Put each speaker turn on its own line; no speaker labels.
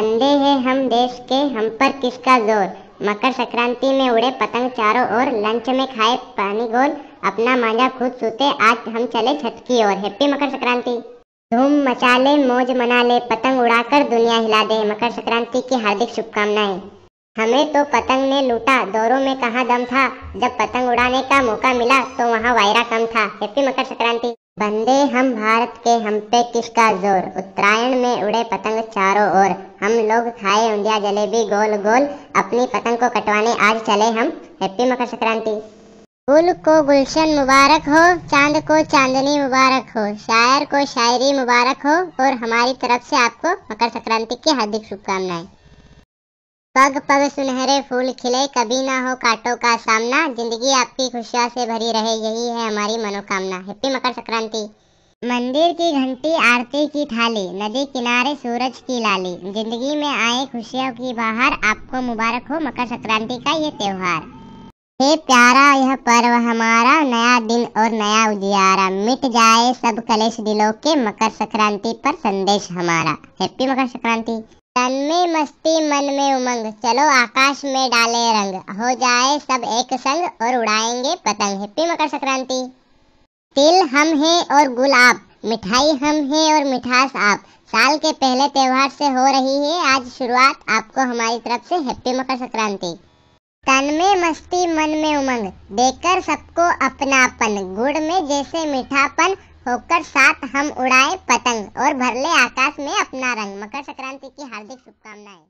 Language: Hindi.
बंदे हैं हम देश के हम पर किसका जोर मकर संक्रांति में उड़े पतंग चारों ओर लंच में खाए पानी गोल अपना मांझा खुद सूते आज हम चले छत की ओर हैप्पी मकर संक्रांति धूम मचा ले मौज मना ले पतंग उड़ाकर दुनिया हिला दे मकर संक्रांति की हार्दिक शुभकामनाएं हमें तो पतंग ने लूटा दौरों में कहा दम था जब पतंग उड़ाने का मौका मिला तो वहाँ वायरा कम था हैप्पी मकर संक्रांति बंदे हम भारत के हम पे किसका जोर उत्तरायण में उड़े पतंग चारों ओर हम लोग खाए उंडिया जलेबी गोल गोल अपनी पतंग को कटवाने आज चले हम हैप्पी मकर संक्रांति गुल को गुलशन मुबारक हो चांद को चांदनी मुबारक हो शायर को शायरी मुबारक हो और हमारी तरफ से आपको मकर संक्रांति की हार्दिक शुभकामनाएं पग पग सुनहरे फूल खिले कभी ना हो कांटों का सामना जिंदगी आपकी खुशियाँ से भरी रहे यही है हमारी मनोकामना हैप्पी मकर संक्रांति मंदिर की घंटी आरती की थाली नदी किनारे सूरज की लाली जिंदगी में आए खुशियों की बाहर आपको मुबारक हो मकर संक्रांति का ये त्योहार हे प्यारा यह पर्व हमारा नया दिन और नया उजियारा मिट जाए सब कलेश दिलों के मकर संक्रांति पर संदेश हमारा हैप्पी मकर संक्रांति मन में मस्ती मन में उमंग चलो आकाश में डाले रंग हो जाए सब एक संग और उड़ाएंगे पतंग हैप्पी मकर संक्रांति तिल हम हैं और गुलाब मिठाई हम हैं और मिठास आप साल के पहले त्यौहार से हो रही है आज शुरुआत आपको हमारी तरफ से हैप्पी मकर संक्रांति तन में मस्ती मन में उमंग देकर सबको अपनापन गुड़ में जैसे मीठापन होकर साथ हम उड़ाए पतंग और भर ले आकाश में अपना रंग मकर संक्रांति की हार्दिक शुभकामनाएं